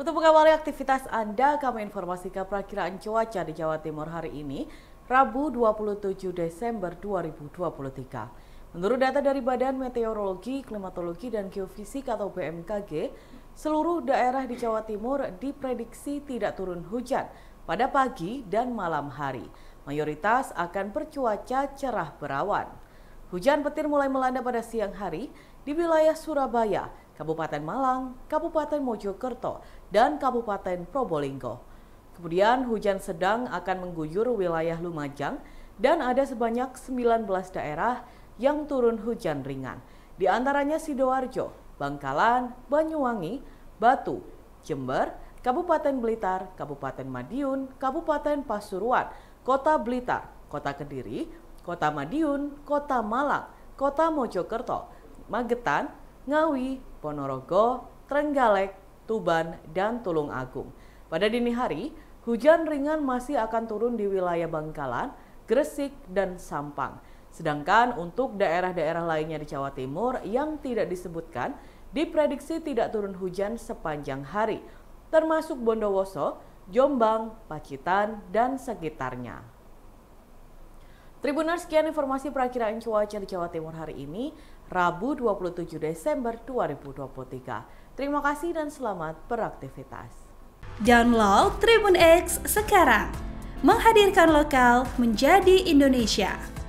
Untuk mengawali aktivitas Anda, kami informasikan perakiraan cuaca di Jawa Timur hari ini, Rabu 27 Desember 2023. Menurut data dari Badan Meteorologi, Klimatologi, dan Geofisik atau BMKG, seluruh daerah di Jawa Timur diprediksi tidak turun hujan pada pagi dan malam hari. Mayoritas akan bercuaca cerah berawan. Hujan petir mulai melanda pada siang hari di wilayah Surabaya, Kabupaten Malang, Kabupaten Mojokerto, dan Kabupaten Probolinggo. Kemudian hujan sedang akan mengguyur wilayah Lumajang dan ada sebanyak 19 daerah yang turun hujan ringan. Di antaranya Sidoarjo, Bangkalan, Banyuwangi, Batu, Jember, Kabupaten Blitar, Kabupaten Madiun, Kabupaten Pasuruan, Kota Blitar, Kota Kediri, Kota Madiun, Kota Malang, Kota Mojokerto, Magetan, Ngawi, Ponorogo, Trenggalek, Tuban, dan Tulung Agung. Pada dini hari, hujan ringan masih akan turun di wilayah Bangkalan, Gresik, dan Sampang. Sedangkan untuk daerah-daerah lainnya di Jawa Timur yang tidak disebutkan, diprediksi tidak turun hujan sepanjang hari, termasuk Bondowoso, Jombang, Pacitan, dan sekitarnya. Tribunal sekian informasi perakiraan cuaca di Jawa Timur hari ini, Rabu 27 Desember 2023. Terima kasih dan selamat beraktivitas. Download Tribun X sekarang. Menghadirkan lokal menjadi Indonesia.